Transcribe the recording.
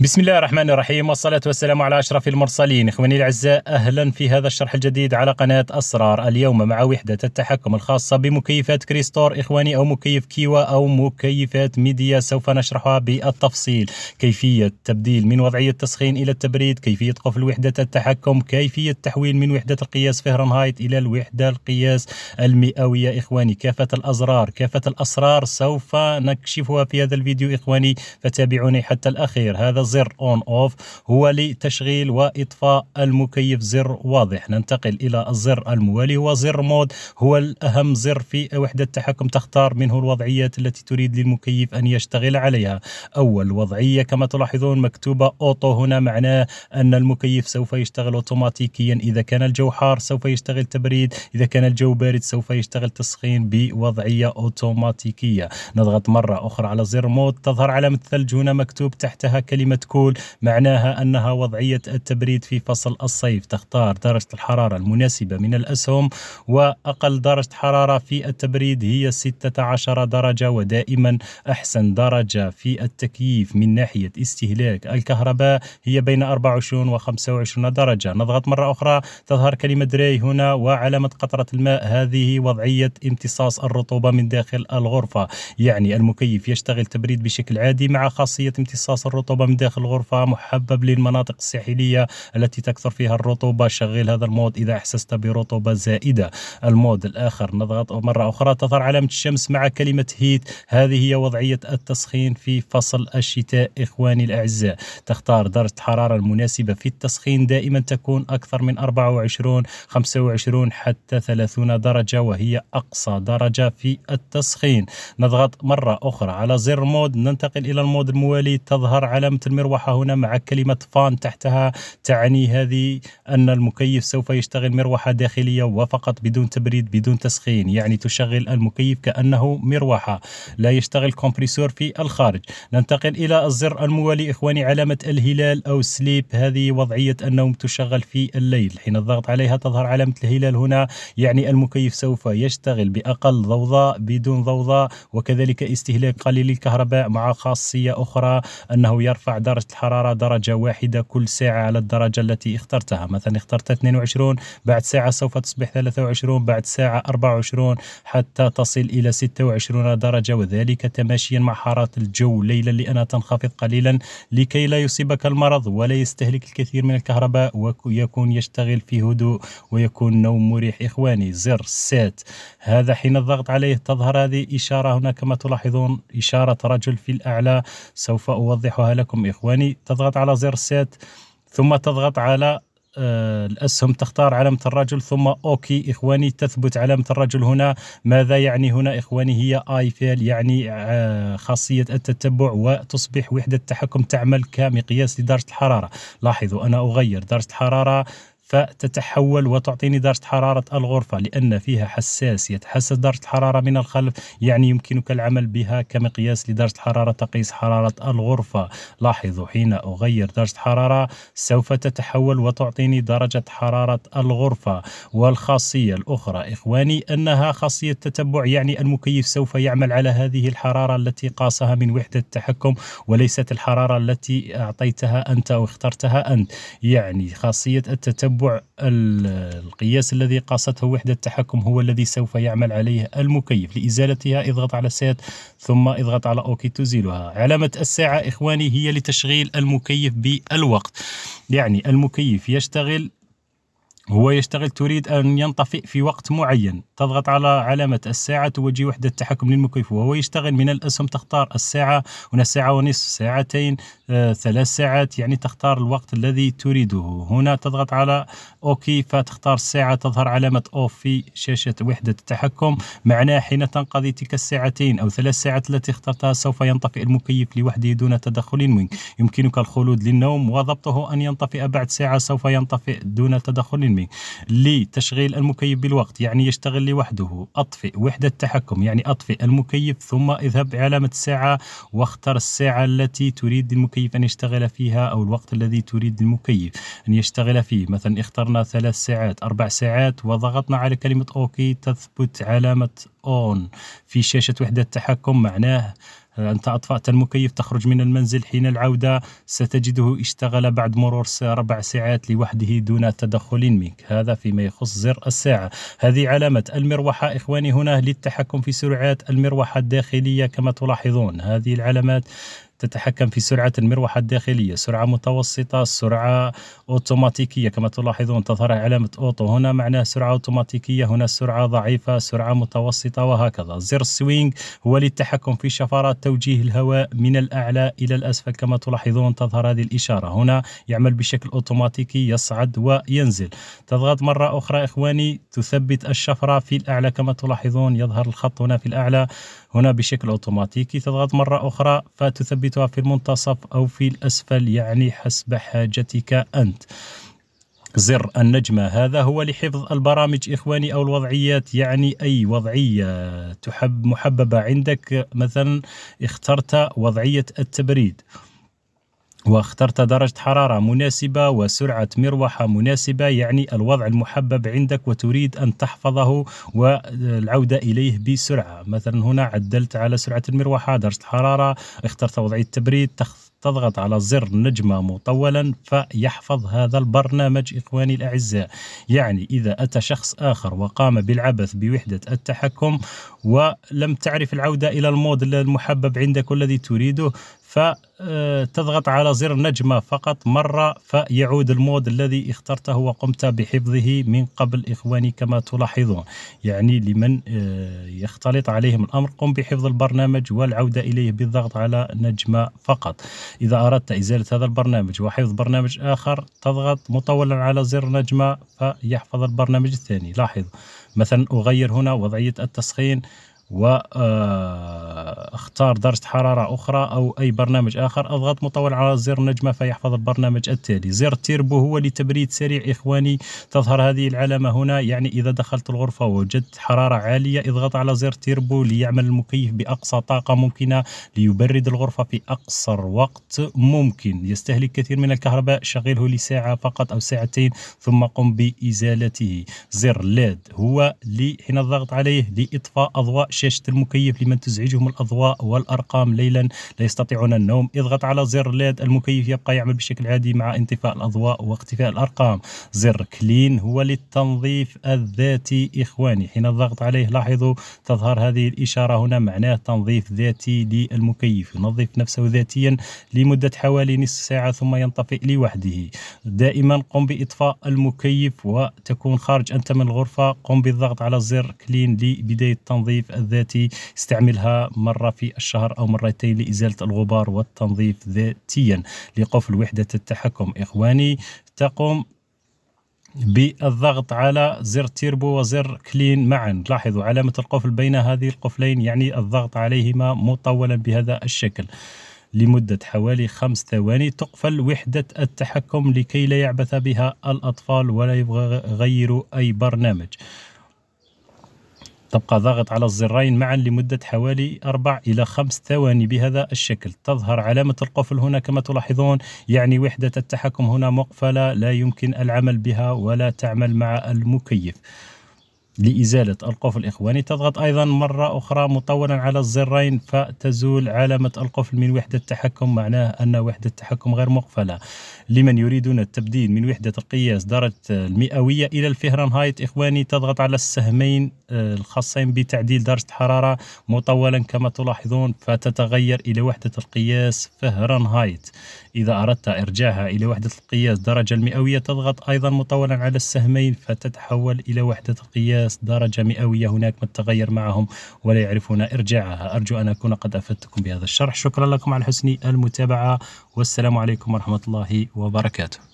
بسم الله الرحمن الرحيم والصلاة والسلام على أشرف المرسلين إخواني الأعزاء أهلا في هذا الشرح الجديد على قناة أسرار اليوم مع وحدة التحكم الخاصة بمكيفات كريستور إخواني أو مكيف كيوا أو مكيفات ميديا سوف نشرحها بالتفصيل كيفية تبديل من وضعية التسخين إلى التبريد كيفية قفل وحدة التحكم كيفية تحويل من وحدة القياس فهرنهايت إلى الوحدة القياس المئوية إخواني كافة الأزرار كافة الأسرار سوف نكشفها في هذا الفيديو إخواني فتابعوني حتى الأخير هذا زر اون اوف هو لتشغيل واطفاء المكيف زر واضح ننتقل الى الزر الموالي هو زر مود هو الاهم زر في وحده التحكم تختار منه الوضعيات التي تريد للمكيف ان يشتغل عليها اول وضعيه كما تلاحظون مكتوبه اوتو هنا معناه ان المكيف سوف يشتغل اوتوماتيكيا اذا كان الجو حار سوف يشتغل تبريد اذا كان الجو بارد سوف يشتغل تسخين بوضعيه اوتوماتيكيه نضغط مره اخرى على زر مود تظهر علامه الثلج هنا مكتوب تحتها كلمه تقول معناها أنها وضعية التبريد في فصل الصيف تختار درجة الحرارة المناسبة من الأسهم وأقل درجة حرارة في التبريد هي 16 درجة ودائما أحسن درجة في التكييف من ناحية استهلاك الكهرباء هي بين 24 و 25 درجة نضغط مرة أخرى تظهر كلمة دري هنا وعلامة قطرة الماء هذه وضعية امتصاص الرطوبة من داخل الغرفة يعني المكيف يشتغل تبريد بشكل عادي مع خاصية امتصاص الرطوبة من داخل داخل الغرفة محبب للمناطق الساحلية التي تكثر فيها الرطوبة شغل هذا المود إذا أحسست برطوبة زائدة المود الآخر نضغط مرة أخرى تظهر علامة الشمس مع كلمة هيت هذه هي وضعية التسخين في فصل الشتاء إخواني الأعزاء تختار درجة الحرارة المناسبة في التسخين دائما تكون أكثر من 24 25 حتى 30 درجة وهي أقصى درجة في التسخين نضغط مرة أخرى على زر مود ننتقل إلى المود الموالي تظهر علامة المروحة هنا مع كلمة فان تحتها تعني هذه أن المكيف سوف يشتغل مروحة داخلية وفقط بدون تبريد بدون تسخين يعني تشغل المكيف كأنه مروحة لا يشتغل كومبريسور في الخارج ننتقل إلى الزر الموالي إخواني علامة الهلال أو سليب هذه وضعية النوم تشغل في الليل حين الضغط عليها تظهر علامة الهلال هنا يعني المكيف سوف يشتغل بأقل ضوضاء بدون ضوضاء وكذلك استهلاك قليل الكهرباء مع خاصية أخرى أنه يرفع درجة الحرارة درجة واحدة كل ساعة على الدرجة التي اخترتها مثلا اخترت 22 بعد ساعة سوف تصبح 23 بعد ساعة 24 حتى تصل إلى 26 درجة وذلك تماشيا مع حرارة الجو ليلا لأنها تنخفض قليلا لكي لا يصيبك المرض ولا يستهلك الكثير من الكهرباء ويكون يشتغل في هدوء ويكون نوم مريح إخواني زر سات هذا حين الضغط عليه تظهر هذه إشارة هنا كما تلاحظون إشارة رجل في الأعلى سوف أوضحها لكم إخواني تضغط على زر سيت ثم تضغط على آه، الأسهم تختار علامة الرجل ثم أوكي إخواني تثبت علامة الرجل هنا ماذا يعني هنا إخواني هي آي فيل يعني آه، خاصية التتبع وتصبح وحدة التحكم تعمل كمقياس لدرجة الحرارة لاحظوا أنا أغير درجة الحرارة فتتحول وتعطيني درجة حرارة الغرفة لأن فيها حساس يتحسس درجة الحرارة من الخلف يعني يمكنك العمل بها كمقياس لدرجة حرارة تقيس حرارة الغرفة لاحظوا حين أغير درجة حرارة سوف تتحول وتعطيني درجة حرارة الغرفة والخاصية الأخرى إخواني أنها خاصية تتبع يعني المكيف سوف يعمل على هذه الحرارة التي قاسها من وحدة التحكم وليست الحرارة التي أعطيتها أنت أو اخترتها أنت يعني خاصية التتبع تتبع القياس الذي قاسته وحدة التحكم هو الذي سوف يعمل عليه المكيف لإزالتها اضغط على سات ثم اضغط على أوكي تزيلها علامة الساعة إخواني هي لتشغيل المكيف بالوقت يعني المكيف يشتغل هو يشتغل تريد أن ينطفئ في وقت معين تضغط على علامة الساعة توجه وحدة التحكم للمكيف وهو يشتغل من الأسهم تختار الساعة هنا ساعة ونصف ساعتين آه، ثلاث ساعات يعني تختار الوقت الذي تريده هنا تضغط على أوكي فتختار الساعة تظهر علامة أوف في شاشة وحدة التحكم معناه حين تنقضي تلك الساعتين أو ثلاث ساعات التي اخترتها سوف ينطفئ المكيف لوحده دون تدخل منك يمكنك الخلود للنوم وضبطه أن ينطفئ بعد ساعة سوف ينطفئ دون تدخل منك لتشغيل المكيف بالوقت يعني يشتغل لوحده أطفئ وحدة تحكم يعني أطفئ المكيف ثم اذهب بعلامة الساعة واختر الساعة التي تريد المكيف أن يشتغل فيها أو الوقت الذي تريد المكيف أن يشتغل فيه مثلا اخترنا ثلاث ساعات أربع ساعات وضغطنا على كلمة أوكي تثبت علامة أون في شاشة وحدة التحكم معناه أنت أطفأت المكيف تخرج من المنزل حين العودة ستجده اشتغل بعد مرور ربع ساعات لوحده دون تدخل منك هذا فيما يخص زر الساعة هذه علامة المروحة إخواني هنا للتحكم في سرعات المروحة الداخلية كما تلاحظون هذه العلامات تتحكم في سرعة المروحة الداخلية سرعة متوسطة سرعة أوتوماتيكية كما تلاحظون تظهر علامة أوتو هنا معناه سرعة أوتوماتيكية هنا سرعة ضعيفة سرعة متوسطة وهكذا زر السوينج هو للتحكم في شفرات توجيه الهواء من الأعلى إلى الأسفل كما تلاحظون تظهر هذه الإشارة هنا يعمل بشكل أوتوماتيكي يصعد وينزل تضغط مرة أخرى إخواني تثبت الشفرة في الأعلى كما تلاحظون يظهر الخط هنا في الأعلى هنا بشكل أوتوماتيكي تضغط مرة أخرى فتثبتها في المنتصف أو في الأسفل يعني حسب حاجتك أنت زر النجمة هذا هو لحفظ البرامج إخواني أو الوضعيات يعني أي وضعية تحب محببة عندك مثلا اخترت وضعية التبريد واخترت درجة حرارة مناسبة وسرعة مروحة مناسبة يعني الوضع المحبب عندك وتريد أن تحفظه والعودة إليه بسرعة مثلا هنا عدلت على سرعة المروحة درجة الحرارة اخترت وضعية التبريد تضغط على زر نجمة مطولا فيحفظ هذا البرنامج إخواني الأعزاء يعني إذا أتى شخص آخر وقام بالعبث بوحدة التحكم ولم تعرف العودة إلى المود المحبب عندك والذي تريده فتضغط على زر نجمة فقط مرة فيعود المود الذي اخترته وقمت بحفظه من قبل إخواني كما تلاحظون يعني لمن آه، يختلط عليهم الأمر قم بحفظ البرنامج والعودة إليه بالضغط على نجمة فقط إذا أردت إزالة هذا البرنامج وحفظ برنامج آخر تضغط مطولا على زر نجمة فيحفظ البرنامج الثاني لاحظ مثلا أغير هنا وضعية التسخين واختار درجة حرارة أخرى أو أي برنامج آخر أضغط مطول على زر النجمة فيحفظ البرنامج التالي زر التيربو هو لتبريد سريع إخواني تظهر هذه العلامة هنا يعني إذا دخلت الغرفة ووجدت حرارة عالية اضغط على زر تيربو ليعمل المكيف بأقصى طاقة ممكنة ليبرد الغرفة في أقصر وقت ممكن يستهلك كثير من الكهرباء شغله لساعة فقط أو ساعتين ثم قم بإزالته زر ليد هو حين الضغط عليه لإطفاء أضواء شاشة المكيف لمن تزعجهم الأضواء والأرقام ليلا لا يستطيعون النوم اضغط على زر ليد المكيف يبقى يعمل بشكل عادي مع انطفاء الأضواء واختفاء الأرقام زر كلين هو للتنظيف الذاتي إخواني حين الضغط عليه لاحظوا تظهر هذه الإشارة هنا معناه تنظيف ذاتي للمكيف ينظف نفسه ذاتيا لمدة حوالي نصف ساعة ثم ينطفئ لوحده دائما قم بإطفاء المكيف وتكون خارج أنت من الغرفة قم بالضغط على زر كلين لبداية تنظيف الذاتي استعملها مرة في الشهر أو مرتين لإزالة الغبار والتنظيف ذاتيا لقفل وحدة التحكم إخواني تقوم بالضغط على زر تيربو وزر كلين معا لاحظوا علامة القفل بين هذه القفلين يعني الضغط عليهما مطولا بهذا الشكل لمدة حوالي خمس ثواني تقفل وحدة التحكم لكي لا يعبث بها الأطفال ولا يبغى يغيروا أي برنامج تبقى ضاغط على الزرين معا لمدة حوالي أربع إلى خمس ثواني بهذا الشكل تظهر علامة القفل هنا كما تلاحظون يعني وحدة التحكم هنا مقفلة لا يمكن العمل بها ولا تعمل مع المكيف لإزالة القفل إخواني تضغط أيضا مرة أخرى مطولا على الزرين فتزول علامة القفل من وحدة التحكم معناه أن وحدة التحكم غير مقفلة لمن يريدون التبديل من وحدة القياس درجة المئوية إلى الفهرنهايت إخواني تضغط على السهمين آه، الخاصين بتعديل درجة حرارة مطولا كما تلاحظون فتتغير إلى وحدة القياس فهرنهايت إذا أردت إرجاعها إلى وحدة القياس درجة المئوية تضغط أيضا مطولا على السهمين فتتحول إلى وحدة القياس درجة مئوية هناك ما تغير معهم ولا يعرفون إرجاعها أرجو أن أكون قد أفدتكم بهذا الشرح شكرا لكم على حسن المتابعة والسلام عليكم ورحمة الله وبركاته